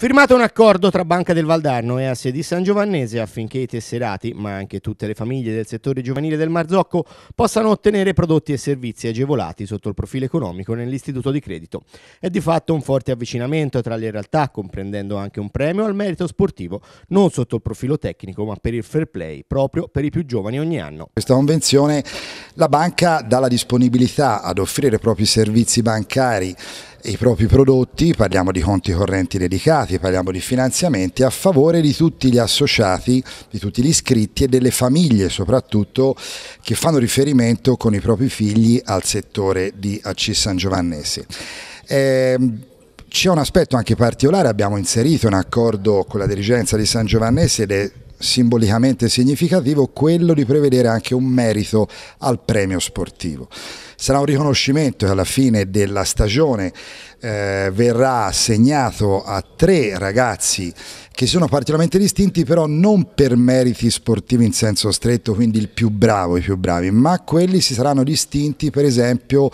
Firmato un accordo tra Banca del Valdarno e di San Giovannese affinché i tesserati, ma anche tutte le famiglie del settore giovanile del Marzocco, possano ottenere prodotti e servizi agevolati sotto il profilo economico nell'istituto di credito. È di fatto un forte avvicinamento tra le realtà, comprendendo anche un premio al merito sportivo, non sotto il profilo tecnico, ma per il fair play, proprio per i più giovani ogni anno. Questa convenzione la banca dà la disponibilità ad offrire i propri servizi bancari e i propri prodotti, parliamo di conti correnti dedicati, finanziati, parliamo di finanziamenti, a favore di tutti gli associati, di tutti gli iscritti e delle famiglie soprattutto che fanno riferimento con i propri figli al settore di AC San Giovannese. Eh, c'è un aspetto anche particolare, abbiamo inserito un accordo con la dirigenza di San Giovannese ed è simbolicamente significativo quello di prevedere anche un merito al premio sportivo. Sarà un riconoscimento che alla fine della stagione eh, verrà assegnato a tre ragazzi che sono particolarmente distinti però non per meriti sportivi in senso stretto, quindi il più bravo, i più bravi, ma quelli si saranno distinti per esempio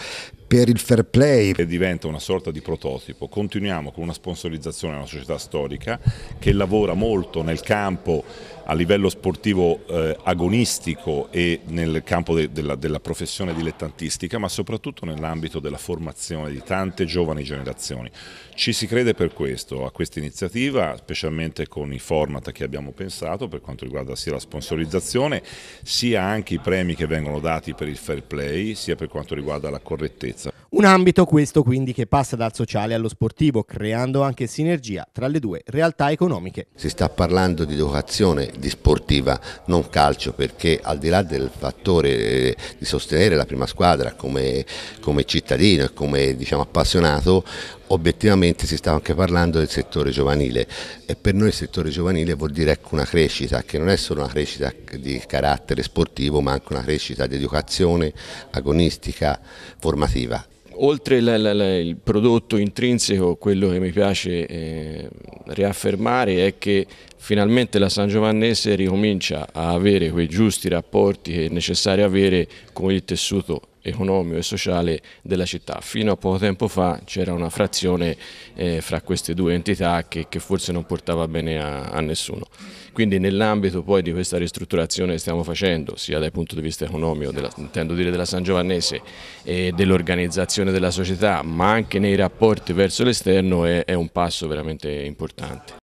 per il fair play. E diventa una sorta di prototipo. Continuiamo con una sponsorizzazione a una società storica che lavora molto nel campo a livello sportivo eh, agonistico e nel campo de della, della professione dilettantistica, ma soprattutto nell'ambito della formazione di tante giovani generazioni. Ci si crede per questo, a questa iniziativa, specialmente con i format che abbiamo pensato per quanto riguarda sia la sponsorizzazione, sia anche i premi che vengono dati per il fair play, sia per quanto riguarda la correttezza. Un ambito questo quindi che passa dal sociale allo sportivo, creando anche sinergia tra le due realtà economiche. Si sta parlando di educazione, di sportiva, non calcio, perché al di là del fattore eh, di sostenere la prima squadra come, come cittadino e come diciamo, appassionato, obiettivamente si sta anche parlando del settore giovanile e per noi il settore giovanile vuol dire ecco una crescita che non è solo una crescita di carattere sportivo ma anche una crescita di educazione agonistica, formativa oltre il prodotto intrinseco, quello che mi piace eh, riaffermare è che finalmente la San Giovannese ricomincia a avere quei giusti rapporti che è necessario avere con il tessuto economico e sociale della città. Fino a poco tempo fa c'era una frazione eh, fra queste due entità che, che, forse non portava bene a, a nessuno. Quindi nell'ambito poi di questa ristrutturazione che stiamo facendo, sia dal punto di vista economico, della, intendo dire della San Giovannese, e dell'organizzazione della società, ma anche nei rapporti verso l'esterno è, è un passo veramente importante.